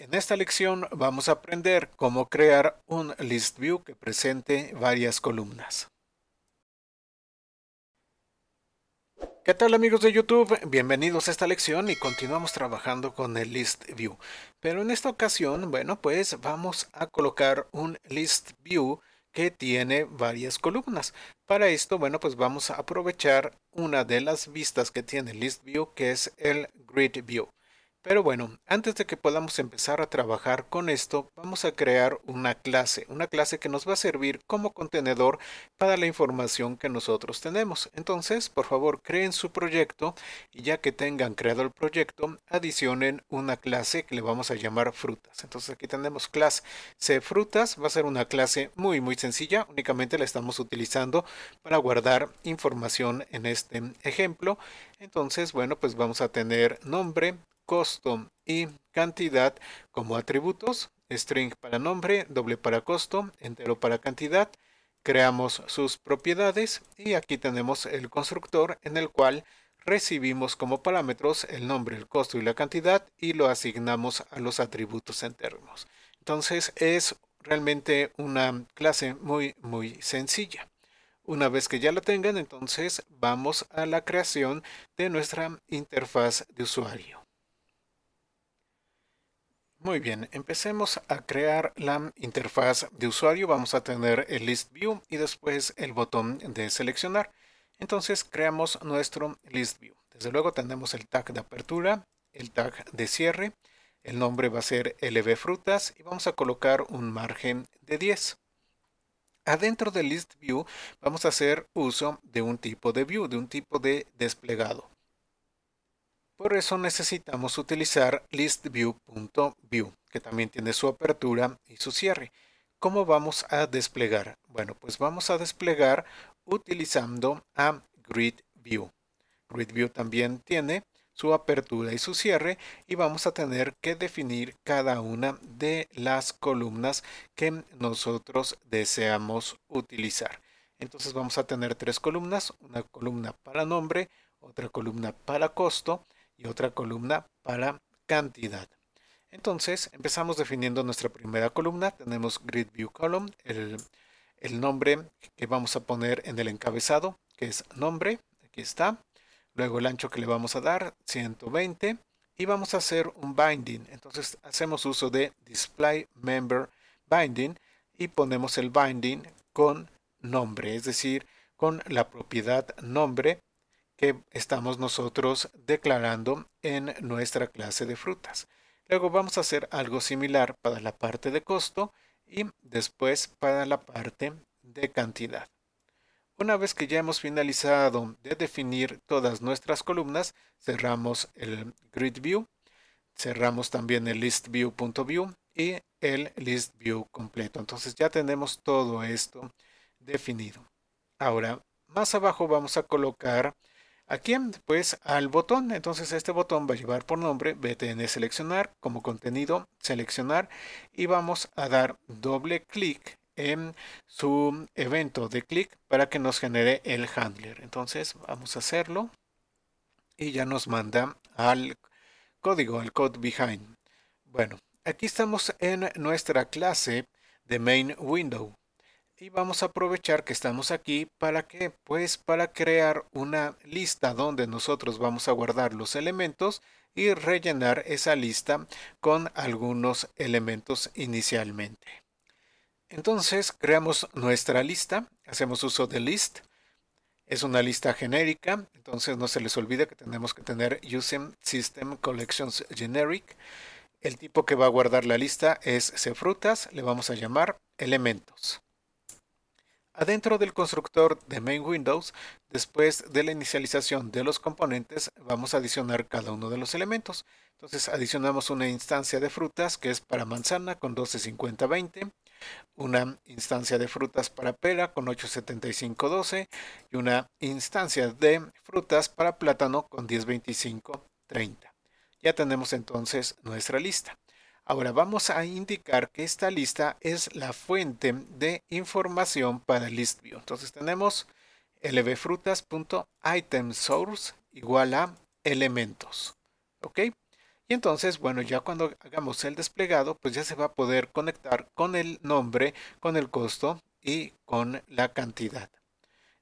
En esta lección vamos a aprender cómo crear un list que presente varias columnas. ¿Qué tal amigos de YouTube? Bienvenidos a esta lección y continuamos trabajando con el ListView. Pero en esta ocasión, bueno, pues vamos a colocar un list que tiene varias columnas. Para esto, bueno, pues vamos a aprovechar una de las vistas que tiene el list que es el grid view. Pero bueno, antes de que podamos empezar a trabajar con esto, vamos a crear una clase, una clase que nos va a servir como contenedor para la información que nosotros tenemos. Entonces, por favor, creen su proyecto y ya que tengan creado el proyecto, adicionen una clase que le vamos a llamar frutas. Entonces aquí tenemos clase C frutas, va a ser una clase muy muy sencilla, únicamente la estamos utilizando para guardar información en este ejemplo. Entonces, bueno, pues vamos a tener nombre, costo y cantidad como atributos, string para nombre, doble para costo, entero para cantidad, creamos sus propiedades y aquí tenemos el constructor en el cual recibimos como parámetros el nombre, el costo y la cantidad y lo asignamos a los atributos internos. Entonces es realmente una clase muy muy sencilla. Una vez que ya la tengan, entonces vamos a la creación de nuestra interfaz de usuario. Muy bien, empecemos a crear la interfaz de usuario. Vamos a tener el List View y después el botón de seleccionar. Entonces creamos nuestro List View. Desde luego tenemos el tag de apertura, el tag de cierre, el nombre va a ser LB Frutas y vamos a colocar un margen de 10. Adentro del List View vamos a hacer uso de un tipo de view, de un tipo de desplegado. Por eso necesitamos utilizar listview.view, que también tiene su apertura y su cierre. ¿Cómo vamos a desplegar? Bueno, pues vamos a desplegar utilizando a GridView. GridView también tiene su apertura y su cierre y vamos a tener que definir cada una de las columnas que nosotros deseamos utilizar. Entonces vamos a tener tres columnas, una columna para nombre, otra columna para costo y otra columna para cantidad. Entonces empezamos definiendo nuestra primera columna. Tenemos grid view column, el, el nombre que vamos a poner en el encabezado, que es nombre, aquí está. Luego el ancho que le vamos a dar, 120. Y vamos a hacer un binding. Entonces hacemos uso de display member binding y ponemos el binding con nombre, es decir, con la propiedad nombre que estamos nosotros declarando en nuestra clase de frutas. Luego vamos a hacer algo similar para la parte de costo y después para la parte de cantidad. Una vez que ya hemos finalizado de definir todas nuestras columnas, cerramos el grid view, cerramos también el list view.view y el list view completo. Entonces ya tenemos todo esto definido. Ahora, más abajo vamos a colocar ¿A quién? Pues al botón. Entonces este botón va a llevar por nombre BTN seleccionar, como contenido seleccionar y vamos a dar doble clic en su evento de clic para que nos genere el handler. Entonces vamos a hacerlo y ya nos manda al código, al code behind. Bueno, aquí estamos en nuestra clase de main window y vamos a aprovechar que estamos aquí para que pues para crear una lista donde nosotros vamos a guardar los elementos y rellenar esa lista con algunos elementos inicialmente entonces creamos nuestra lista hacemos uso de list es una lista genérica entonces no se les olvide que tenemos que tener using system collections generic el tipo que va a guardar la lista es frutas le vamos a llamar elementos Adentro del constructor de main windows, después de la inicialización de los componentes, vamos a adicionar cada uno de los elementos. Entonces adicionamos una instancia de frutas que es para manzana con 12.50.20, una instancia de frutas para pera con 8.75.12 y una instancia de frutas para plátano con 10.25.30. Ya tenemos entonces nuestra lista. Ahora vamos a indicar que esta lista es la fuente de información para ListView. Entonces tenemos lbfrutas.itemSource igual a elementos. ¿Ok? Y entonces, bueno, ya cuando hagamos el desplegado, pues ya se va a poder conectar con el nombre, con el costo y con la cantidad.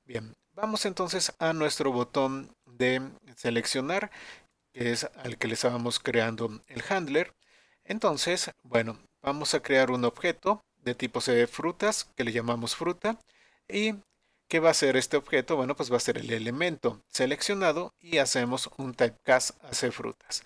Bien, vamos entonces a nuestro botón de seleccionar, que es al que le estábamos creando el handler. Entonces, bueno, vamos a crear un objeto de tipo C de frutas, que le llamamos fruta, y ¿qué va a ser este objeto? Bueno, pues va a ser el elemento seleccionado y hacemos un typecast a C frutas.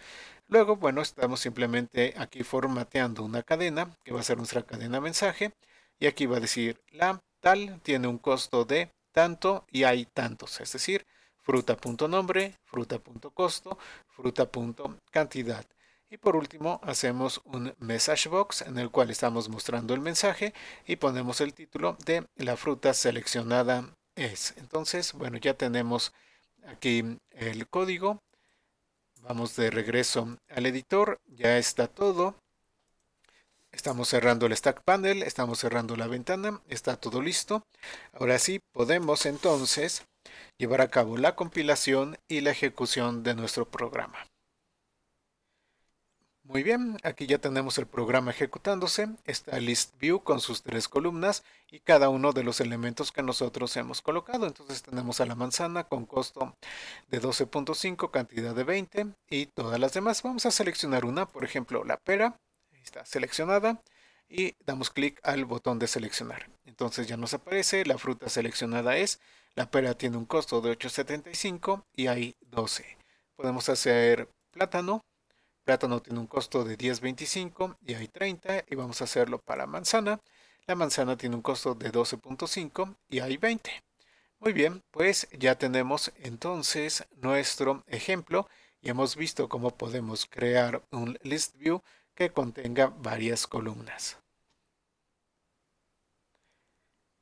Luego, bueno, estamos simplemente aquí formateando una cadena, que va a ser nuestra cadena mensaje, y aquí va a decir la tal tiene un costo de tanto y hay tantos, es decir, fruta.nombre, fruta.costo, fruta.cantidad. Y por último hacemos un message box en el cual estamos mostrando el mensaje y ponemos el título de la fruta seleccionada es. Entonces, bueno, ya tenemos aquí el código. Vamos de regreso al editor. Ya está todo. Estamos cerrando el Stack Panel, estamos cerrando la ventana, está todo listo. Ahora sí, podemos entonces llevar a cabo la compilación y la ejecución de nuestro programa. Muy bien, aquí ya tenemos el programa ejecutándose, está list view con sus tres columnas y cada uno de los elementos que nosotros hemos colocado. Entonces tenemos a la manzana con costo de 12.5, cantidad de 20 y todas las demás. Vamos a seleccionar una, por ejemplo la pera, ahí está seleccionada y damos clic al botón de seleccionar. Entonces ya nos aparece, la fruta seleccionada es, la pera tiene un costo de 8.75 y hay 12. Podemos hacer plátano, plátano tiene un costo de 10.25 y hay 30 y vamos a hacerlo para manzana. La manzana tiene un costo de 12.5 y hay 20. Muy bien, pues ya tenemos entonces nuestro ejemplo y hemos visto cómo podemos crear un list view que contenga varias columnas.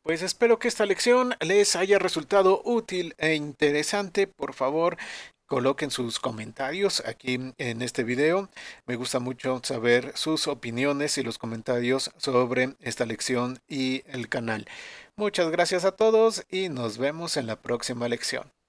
Pues espero que esta lección les haya resultado útil e interesante. Por favor, Coloquen sus comentarios aquí en este video. Me gusta mucho saber sus opiniones y los comentarios sobre esta lección y el canal. Muchas gracias a todos y nos vemos en la próxima lección.